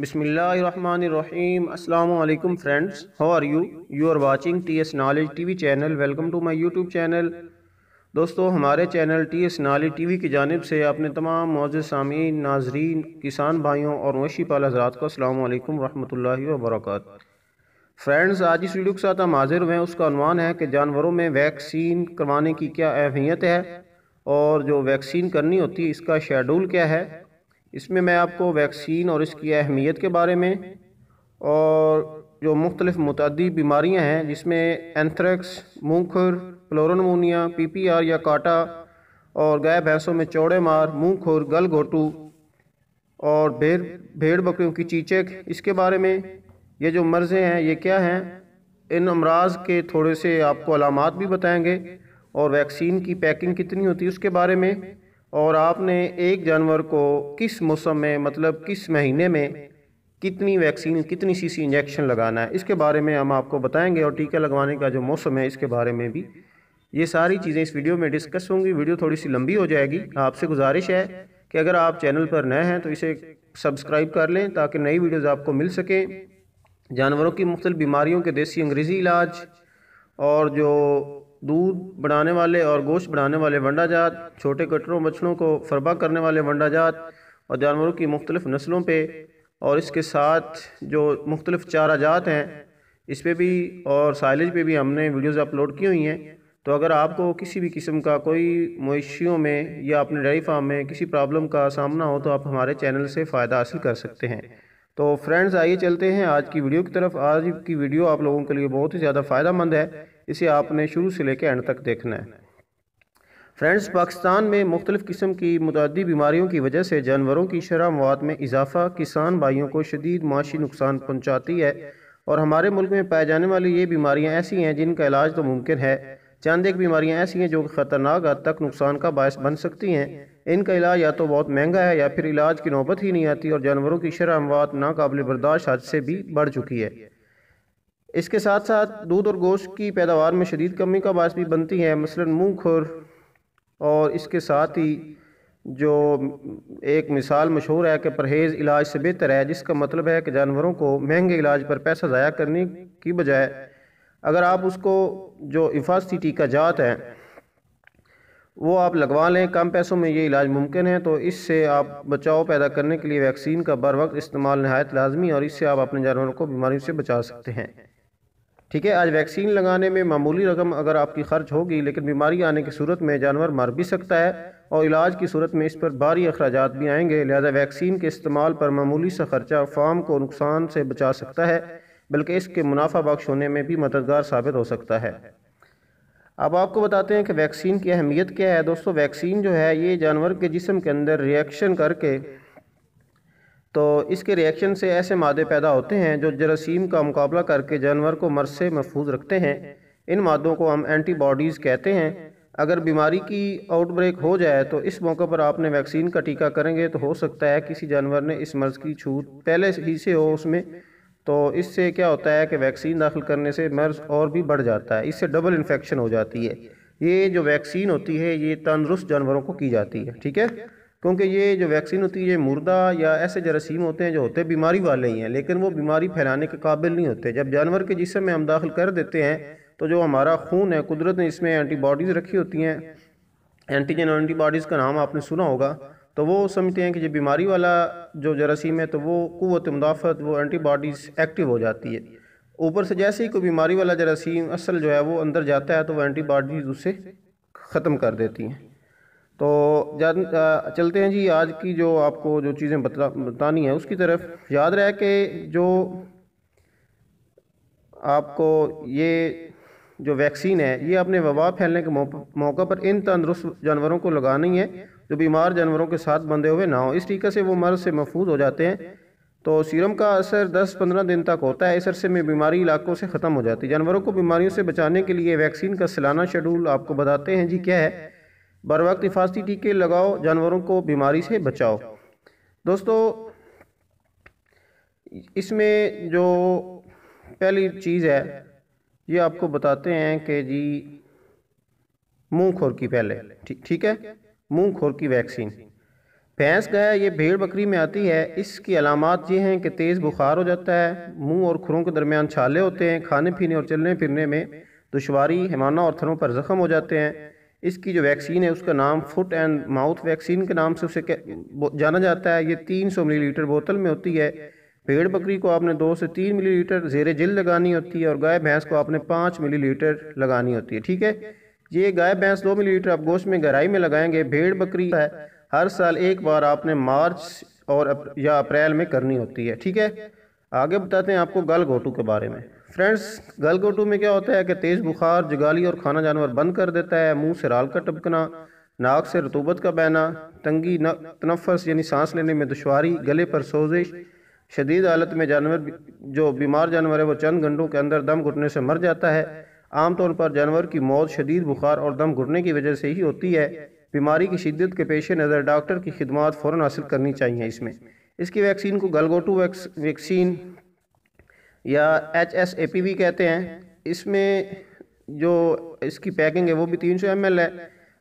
बिसमीम अल्लाम friends how are you you are watching T S knowledge T V channel welcome to my YouTube channel दोस्तों हमारे channel T S knowledge T V की जानब से अपने तमाम मौज सामीन नाजरीन किसान भाइयों और मवेशी पाल हजरात को अल्लाम वरहमल वर्क फ्रेंड्स आज इस वीडियो के साथ हम हाजिर हुए हैं उसका अनुमान है कि जानवरों में वैक्सीन करवाने की क्या अहमियत है और जो वैक्सीन करनी होती है इसका शेड्यूल क्या है इसमें मैं आपको वैक्सीन और इसकी अहमियत के बारे में और जो मुख्तलिफ मतदी बीमारियाँ हैं जिसमें एंथ्रेक्स मुँहखुर प्लोरनमोनिया पी पी आर या काटा और गाय भैंसों में चौड़े मार खुर गल घोटू और भेड़ भेड़ बकरियों की चीचक इसके बारे में ये जो मर्ज़ें हैं ये क्या हैं इन अमराज के थोड़े से आपको अलामत भी बताएँगे और वैक्सीन की पैकिंग कितनी होती है उसके बारे में और आपने एक जानवर को किस मौसम में मतलब किस महीने में कितनी वैक्सीन कितनी सीसी इंजेक्शन लगाना है इसके बारे में हम आपको बताएंगे और टीका लगवाने का जो मौसम है इसके बारे में भी ये सारी चीज़ें इस वीडियो में डिस्कस होंगी वीडियो थोड़ी सी लंबी हो जाएगी आपसे गुजारिश है कि अगर आप चैनल पर नए हैं तो इसे सब्सक्राइब कर लें ताकि नई वीडियोज़ आपको मिल सकें जानवरों की मुख्तल बीमारियों के देसी अंग्रेज़ी इलाज और जो दूध बढ़ाने वाले और गोश्त बढ़ाने वाले वंडा जात छोटे कटरों मछलों को फरबा करने वाले वंडा जात और जानवरों की मुख्तलिफ़ नस्लों पर और इसके साथ जो मुख्तलिफ़ चारा जात हैं इस पर भी और साइलेज पर भी हमने वीडियोज़ अपलोड की हुई हैं तो अगर आपको किसी भी किस्म का कोई मवेशियों में या अपने डेयरी फार्म में किसी प्रॉब्लम का सामना हो तो आप हमारे चैनल से फ़ायदा हासिल कर सकते हैं तो फ्रेंड्स आइए चलते हैं आज की वीडियो की तरफ आज की वीडियो आप लोगों के लिए बहुत ही ज़्यादा फ़ायदा मंद है इसे आपने शुरू से लेकर एंड तक देखना है फ्रेंड्स पाकिस्तान में मुख्तलिफ़ किस्म की मुतदी बीमारियों की वजह से जानवरों की शरह मवाद में इजाफा किसान भाइयों को शदीद माशी नुकसान पहुँचाती है और हमारे मुल्क में पाए जाने वाली ये बीमारियाँ ऐसी हैं जिनका इलाज तो मुमकिन है चंद एक बीमारियाँ ऐसी हैं जो ख़तरनाक हद तक नुकसान का बायस बन सकती हैं इनका इलाज या तो बहुत महंगा है या फिर इलाज की नौबत ही नहीं आती और जानवरों की शरह मवाद नाकबिल बर्दाश्त हद से भी बढ़ चुकी है इसके साथ साथ दूध और गोश्त की पैदावार में शदीद कमी का बायस भी बनती है मसलन मुँह खुर और इसके साथ ही जो एक मिसाल मशहूर है कि परहेज़ इलाज से बेहतर है जिसका मतलब है कि जानवरों को महंगे इलाज पर पैसा ज़ाया करने की बजाय अगर आप उसको जो हिफाजती टीका जात है वो आप लगवा लें कम पैसों में ये इलाज मुमकिन है तो इससे आप बचाव पैदा करने के लिए वैक्सीन का बर वक्त इस्तेमाल नहायत लाजमी और इससे आप अपने जानवरों को बीमारियों से बचा सकते हैं ठीक है आज वैक्सीन लगाने में मामूली रकम अगर आपकी खर्च होगी लेकिन बीमारी आने की सूरत में जानवर मर भी सकता है और इलाज की सूरत में इस पर भारी अखराज भी आएंगे लिहाजा वैक्सीन के इस्तेमाल पर मामूली सा खर्चा फार्म को नुकसान से बचा सकता है बल्कि इसके मुनाफा बख्श होने में भी मददगार साबित हो सकता है अब आपको बताते हैं कि वैक्सीन की अहमियत क्या है दोस्तों वैक्सीन जो है ये जानवर के जिसम के अंदर रिएक्शन करके तो इसके रिएक्शन से ऐसे मादे पैदा होते हैं जो जरासीम का मुकाबला करके जानवर को मर्ज से महफूज रखते हैं इन मादों को हम एंटीबॉडीज़ कहते हैं अगर बीमारी की आउटब्रेक हो जाए तो इस मौके पर आपने वैक्सीन का टीका करेंगे तो हो सकता है किसी जानवर ने इस मर्ज़ की छूट पहले ही से हो उसमें तो इससे क्या होता है कि वैक्सीन दाखिल करने से मर्ज़ और भी बढ़ जाता है इससे डबल इन्फेक्शन हो जाती है ये जो वैक्सीन होती है ये तंदरुस्त जानवरों को की जाती है ठीक है क्योंकि ये जो वैक्सीन होती है ये मुर्दा या ऐसे जरासीम होते हैं जो होते हैं बीमारी वाले ही हैं लेकिन वो बीमारी फैलाने के काबिल नहीं होते जब जानवर के जिसम में हम दाखिल कर देते हैं तो जो हमारा खून है कुदरत ने इसमें एंटीबॉडीज़ रखी होती हैं एंटीजन एंटीबॉडीज़ का नाम आपने सुना होगा तो वो समझते हैं कि जो बीमारी वाला जो जरासीम है तो वो कुत मुदाफ़त वो एंटीबॉडीज़ एक्टिव हो जाती है ऊपर से जैसे ही कोई बीमारी वाला जरासीम असल जो है वो अंदर जाता है तो वो एंटीबॉडीज़ उसे ख़त्म कर देती हैं तो जान चलते हैं जी आज की जो आपको जो चीज़ें बता बतानी है उसकी तरफ याद रहे कि जो आपको ये जो वैक्सीन है ये अपने वबा फैलने के मौका पर इन तंदरुस्त जानवरों को लगानी है जो बीमार जानवरों के साथ बंधे हुए ना हो इस तरीके से वो मर्ज से महफूज हो जाते हैं तो सीरम का असर 10-15 दिन तक होता है इस अरसे में बीमारी इलाकों से ख़त्म हो जाती है जानवरों को बीमारियों से बचाने के लिए वैक्सीन का सालाना शेड्यूल आपको बताते हैं जी क्या है बर वक्त हिफाजती टीके लगाओ जानवरों को बीमारी से बचाओ दोस्तों इसमें जो पहली चीज़ है ये आपको बताते हैं कि जी मुँह खोर की पहले ठीक थी, है मुँह खोर की वैक्सीन भैंस गाय ये भेड़ बकरी में आती है इसकी अलामत ये हैं कि तेज़ बुखार हो जाता है मुंह और खुरों के दरमियान छाले होते हैं खाने पीने और चलने फिरने में दुशारी हिमाना और थरों पर ज़ख्म हो जाते हैं इसकी जो वैक्सीन है उसका नाम फुट एंड माउथ वैक्सीन के नाम से उसे जाना जाता है ये 300 मिलीलीटर बोतल में होती है भेड़ बकरी को आपने दो से तीन मिलीलीटर जेर जिल लगानी होती है और गाय भैंस को आपने पाँच मिलीलीटर लगानी होती है ठीक है ये गाय भैंस दो मिलीलीटर आप गोश्त में गहराई में लगाएंगे भेड़ बकरी है हर साल एक बार आपने मार्च और या अप्रैल में करनी होती है ठीक है आगे बताते हैं आपको गल घोटू के बारे में फ्रेंड्स गल घोटू में क्या होता है कि तेज़ बुखार जुगाली और खाना जानवर बंद कर देता है मुंह से राल का टपकना नाक से रतूबत का बहना तंगी तनफ़स यानी सांस लेने में दुशारी गले पर सोजिश शदीद हालत में जानवर जो बीमार जानवर है वो चंद घंटों के अंदर दम घुटने से मर जाता है आमतौर पर जानवर की मौत शदीद बुखार और दम घुटने की वजह से ही होती है बीमारी की शिद्दत के पेश नज़र डॉक्टर की खिदमत फ़ौर हासिल करनी चाहिए इसमें इसकी वैक्सीन को गलगोटू वैक्सीन या एच एस ए पी भी कहते हैं इसमें जो इसकी पैकिंग है वो भी तीन सौ एम एल है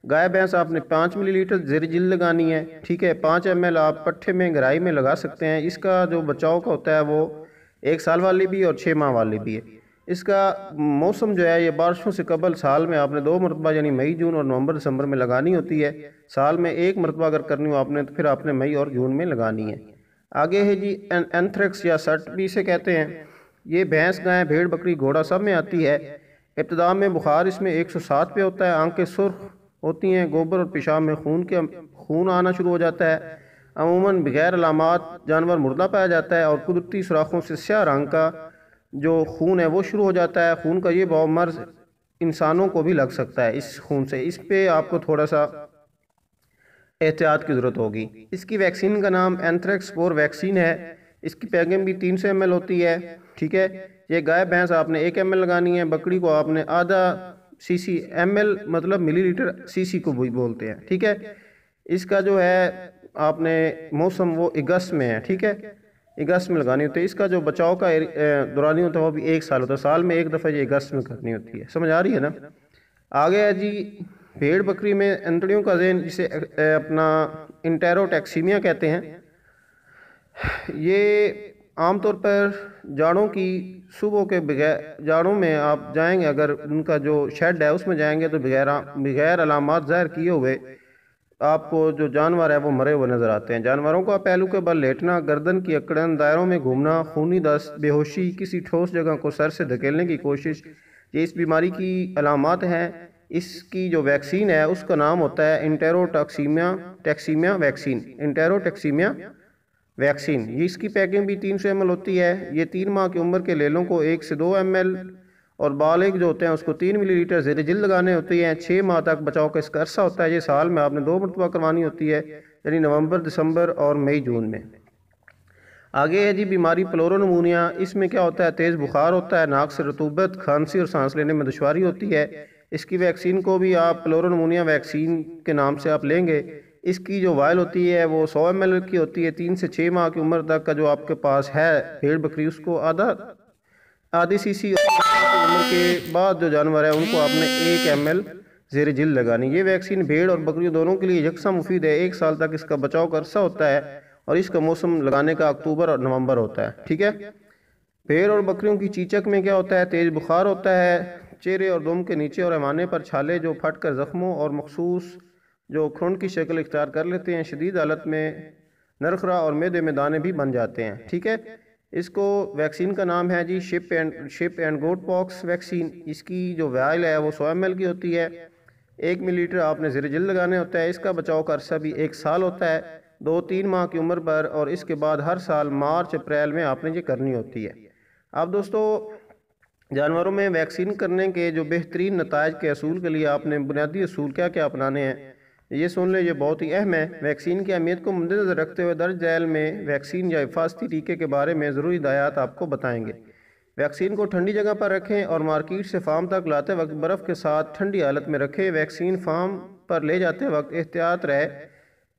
गाय भैंस आपने पाँच मिलीलीटर जिल लगानी है ठीक है पाँच एम एल आप पट्ठे में गहराई में लगा सकते हैं इसका जो बचाव का होता है वो एक साल वाली भी और छः माह वाली भी है इसका मौसम जो है ये बारिशों से कबल साल में आपने दो मरतबा यानी मई जून और नवंबर दिसंबर में लगानी होती है साल में एक मरतबा अगर करनी हो आपने तो फिर आपने मई और जून में लगानी है आगे है जी एंथ्रेक्स या सट भी इसे कहते हैं ये भैंस गाय भेड़ बकरी घोड़ा सब में आती है इब्तदा में बुखार इसमें 107 पे होता है आंखें सुर्ख होती हैं गोबर और पेशाब में खून के खून आना शुरू हो जाता है अमूमन बगैर अलामत जानवर मुर्दा पाया जाता है और कुदरती सुराखों से स्या रंग का जो खून है वो शुरू हो जाता है खून का ये बौमर्ज इंसानों को भी लग सकता है इस खून से इस पर आपको थोड़ा सा एहतियात की ज़रूरत होगी इसकी वैक्सीन का नाम एंथ्रेक्स फोर वैक्सीन है इसकी पैकिंग भी तीन सौ एम होती है ठीक है ये गाय भैंस आपने एक एम लगानी है बकरी को आपने आधा सी सी एम मतलब लीटर सी सी को भी बोलते हैं ठीक है इसका जो है आपने मौसम वो अगस्त में है ठीक है अगस्त में लगानी होती है इसका जो बचाव का दौरानी होता है वो भी एक साल होता है साल में एक दफ़ा ये अगस्त में करनी होती है समझ आ रही है ना आगे है जी भेड़ बकरी में अंतड़ियों का जेन जिसे अपना इंटेरोटैक्सीमिया कहते हैं ये आमतौर पर जाड़ों की सुबह के बगैर जाड़ों में आप जाएंगे अगर उनका जो शेड है उसमें जाएंगे तो बगैर बगैर अलामत ज़ाहिर किए हुए आपको जो जानवर है वो मरे हुए नज़र आते हैं जानवरों का पहलू के बल लेटना गर्दन की अकड़न दायरों में घूमना खूनी दस्त बेहोशी किसी ठोस जगह को सर से धकेलने की कोशिश ये इस बीमारी की अलामत हैं इसकी जो वैक्सीन है उसका नाम होता है इंटेरोटॉक्सीमिया टैक्सीमिया वैक्सीन इंटेरोटैक्सीमिया वैक्सीन ये इसकी पैकिंग भी तीन सौ एम होती है ये तीन माह की उम्र के लेलों को एक से दो एम और बालिग जो होते हैं उसको तीन मिलीलीटर जेर जिल लगाने होती हैं छः माह तक बचाव का इसका अर्सा होता है ये साल में आपने दो मरतबा करवानी होती है यानी नवंबर दिसंबर और मई जून में आगे है जी बीमारी नमूनिया इसमें क्या होता है तेज़ बुखार होता है नाक से रतूबत खांसी और सांस लेने में दुशारी होती है इसकी वैक्सीन को भी आप क्लोरोनमोनिया वैक्सीन के नाम से आप लेंगे इसकी जो वायल होती है वो सौ एम की होती है तीन से छः माह की उम्र तक का जो आपके पास है भेड़ बकरी उसको आधा आधी सी सी उम्र के बाद जो जानवर है उनको आपने एक एम एल जेर जिल लगानी ये वैक्सीन भेड़ और बकरियों दोनों के लिए यकसा मुफीद है एक साल तक इसका बचाव का अरसा होता है और इसका मौसम लगाने का अक्टूबर और नवंबर होता है ठीक है भेड़ और बकरियों की चीचक में क्या होता है तेज़ बुखार होता है चेहरे और दम के नीचे और ऐमाने पर छाले जो फट कर ज़ख्मों और मखसूस जो खुंड की शक्ल इख्तियार कर लेते हैं शदीद हालत में नरखरा और मैदे में दाने भी बन जाते हैं ठीक है इसको वैक्सीन का नाम है जी sheep and sheep and goat pox vaccine इसकी जो वायल है वो सौ एम की होती है एक मिलीलीटर आपने जल लगाने होता है इसका बचाव का अरसा भी एक साल होता है दो तीन माह की उम्र पर और इसके बाद हर साल मार्च अप्रैल में आपने ये करनी होती है अब दोस्तों जानवरों में वैक्सीन करने के जो बेहतरीन नतज के असूल के लिए आपने बुनियादी असूल क्या क्या अपनाने हैं ये सुन ये बहुत ही अहम है वैक्सीन की अहमियत को मद्देनजर रखते हुए दर्ज जैल में वैक्सीन या हिफाजती टीके के बारे में ज़रूरी हदायत आपको बताएँगे वैक्सीन को ठंडी जगह पर रखें और मार्केट से फार्म तक लाते वक्त बर्फ़ के साथ ठंडी हालत में रखें वैक्सीन फार्म पर ले जाते वक्त एहतियात रहे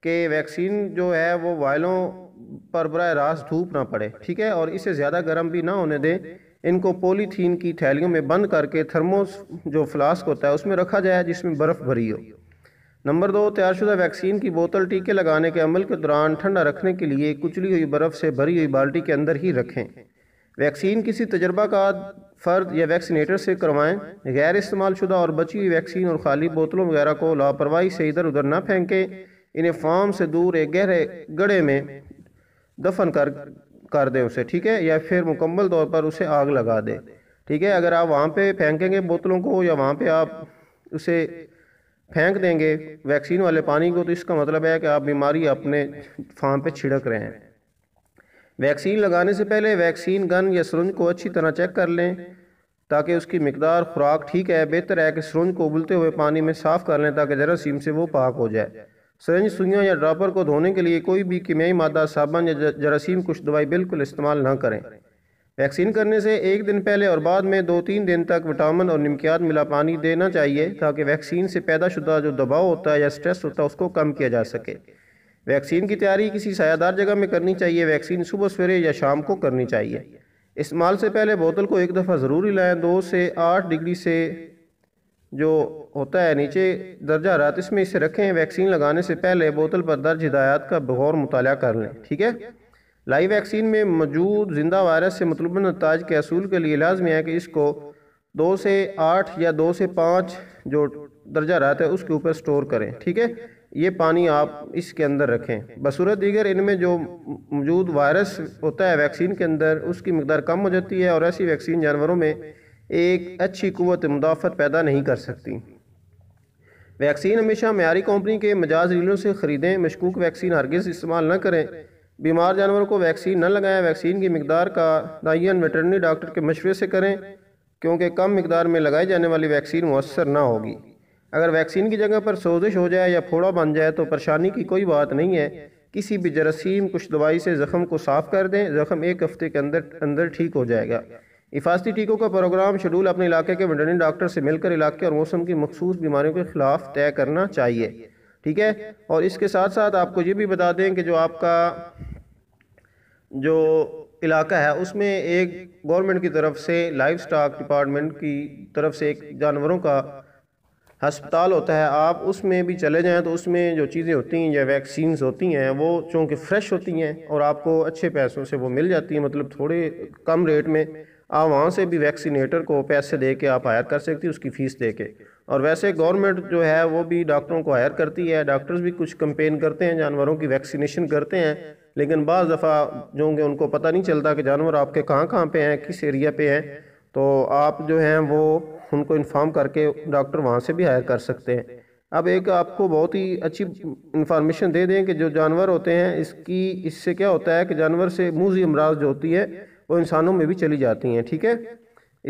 कि वैक्सीन जो है वो वायलों पर बर रास्त धूप ना पड़े ठीक है और इसे ज़्यादा गर्म भी ना होने दें इनको पॉलीथीन की थैलियों में बंद करके थर्मोस जो फ्लास्क होता है उसमें रखा जाए जिसमें बर्फ़ भरी हो नंबर दो तैयारशुदा वैक्सीन की बोतल टीके लगाने के अमल के दौरान ठंडा रखने के लिए कुचली हुई बर्फ़ से भरी हुई बाल्टी के अंदर ही रखें वैक्सीन किसी तजर्बा का फ़र्द या वैक्सीनेटर से करवाएं गैर इस्तेमाल शुदा और बची हुई वैक्सीन और खाली बोतलों वगैरह को लापरवाही से इधर उधर ना फेंकें इन्हें फार्म से दूर एक गहरे गढ़े में दफन कर कर दें उसे ठीक है या फिर मुकम्मल तौर पर उसे आग लगा दें ठीक है अगर आप वहाँ पे फेंकेंगे बोतलों को या वहाँ पे आप उसे फेंक देंगे वैक्सीन वाले पानी को तो इसका मतलब है कि आप बीमारी अपने फार्म पे छिड़क रहे हैं वैक्सीन लगाने से पहले वैक्सीन गन या सुरंज को अच्छी तरह चेक कर लें ताकि उसकी मकदार खुराक ठीक है बेहतर है कि सुरंज को उबलते हुए पानी में साफ़ कर लें ताकि जरासीम से वो पाक हो जाए सरेंज सुइयों या ड्रापर को धोने के लिए कोई भी कीमियाई मादा साबन या जरासीम कुछ दवाई बिल्कुल इस्तेमाल ना करें वैक्सीन करने से एक दिन पहले और बाद में दो तीन दिन तक विटामिन और निमकियात मिला पानी देना चाहिए ताकि वैक्सीन से पैदा शुदा जो दबाव होता है या स्ट्रेस होता है उसको कम किया जा सके वैक्सीन की तैयारी किसी सायादार जगह में करनी चाहिए वैक्सीन सुबह सवेरे या शाम को करनी चाहिए इस्तेमाल से पहले बोतल को एक दफ़ा ज़रूर हिलाएँ दो से आठ डिग्री से जो होता है नीचे दर्जा रात इसमें इसे रखें वैक्सीन लगाने से पहले बोतल पर दर्ज हिदायत का बगौर मुताल कर लें ठीक है लाइव वैक्सीन में मौजूद जिंदा वायरस से मतलब नताज के असूल के लिए लाजमी है कि इसको दो से आठ या दो से पाँच जो दर्जा रात है उसके ऊपर स्टोर करें ठीक है ये पानी आप इसके अंदर रखें बसूरत दीगर इनमें जो मौजूद वायरस होता है वैक्सीन के अंदर उसकी मकदार कम हो जाती है और ऐसी वैक्सीन जानवरों में एक अच्छी कुत मुदाफ़त पैदा नहीं कर सकती वैक्सीन हमेशा मैारी कंपनी के मजाज रीलों से ख़रीदें मशकूक वैक्सीन हरगज़ इस्तेमाल न करें बीमार जानवर को वैक्सीन न लगाएं वैक्सीन की मकदार का तयन वेटरनरी डॉक्टर के मशवरे से करें क्योंकि कम मकदार में लगाई जाने वाली वैक्सीन मौसर ना होगी अगर वैक्सीन की जगह पर सोजिश हो जाए या फोड़ा बन जाए तो परेशानी की कोई बात नहीं है किसी भी जरासीम कुछ दवाई से ज़ख़म को साफ़ कर दें ज़ख़म एक हफ़्ते के अंदर अंदर ठीक हो जाएगा हिफाजती टीकों का प्रोग्राम शेड्यूल अपने इलाके के वेटरनरी डॉक्टर से मिलकर इलाके और मौसम की मखसूस बीमारियों के खिलाफ तय करना चाहिए ठीक है और इसके साथ साथ आपको ये भी बता दें कि जो आपका जो इलाका है उसमें एक गवर्नमेंट की तरफ से लाइफ स्टाक डिपार्टमेंट की तरफ से एक जानवरों का हस्पताल होता है आप उसमें भी चले जाएं तो उसमें जो चीज़ें होती हैं या वैक्सीन्स होती हैं वो चूँकि फ्रेश होती हैं और आपको अच्छे पैसों से वो मिल जाती हैं मतलब थोड़े कम रेट में आप वहाँ से भी वैक्सीनेटर को पैसे दे के आप हायर कर सकती उसकी फ़ीस दे के और वैसे गवर्नमेंट जो है वो भी डॉक्टरों को हायर करती है डॉक्टर्स भी कुछ कंपेन करते हैं जानवरों की वैक्सीनेशन करते हैं लेकिन बज़ दफ़ा जो होंगे उनको पता नहीं चलता कि जानवर आपके कहाँ कहाँ पे हैं किस एरिया पे हैं तो आप जो हैं वो उनको इन्फॉर्म करके डॉक्टर वहाँ से भी हायर कर सकते हैं अब एक आपको बहुत ही अच्छी इन्फॉर्मेशन दे दें कि जो जानवर होते हैं इसकी इससे क्या होता है कि जानवर से मुँह अमराज जो होती है वो इंसानों में भी चली जाती हैं ठीक है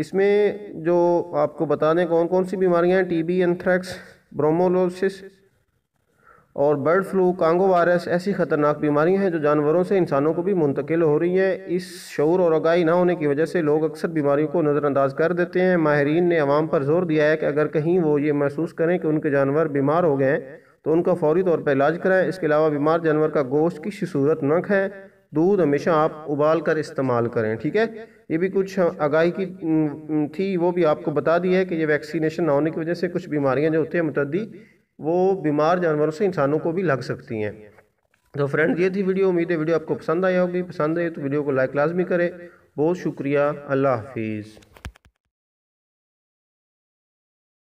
इसमें जो आपको बता दें कौन कौन सी बीमारियाँ हैं टीबी एंथ्रैक्स ब्रोमोलोसिस और बर्ड फ्लू कांगो वायरस ऐसी ख़तरनाक बीमारियाँ हैं जो जानवरों से इंसानों को भी मुंतकिल हो रही हैं इस शौर और आगाही ना होने की वजह से लोग अक्सर बीमारियों को नज़रअंदाज कर देते हैं माहरीन ने आवाम पर जोर दिया है कि अगर कहीं वो ये महसूस करें कि उनके जानवर बीमार हो गए हैं तो उनका फौरी तौर पर इलाज कराएं इसके अलावा बीमार जानवर का गोश्त की सूरत न खाएँ दूध हमेशा आप उबाल कर इस्तेमाल करें ठीक है ये भी कुछ हाँ, आगाही की थी वो भी आपको बता दी है कि ये वैक्सीनेशन ना होने की वजह से कुछ बीमारियां जो होती हैं मुतदी वो बीमार जानवरों से इंसानों को भी लग सकती हैं तो फ्रेंड्स ये थी वीडियो उम्मीद है वीडियो आपको पसंद आया होगी पसंद आए तो वीडियो को लाइक लाजमी करें बहुत शुक्रिया अल्लाह हाफिज़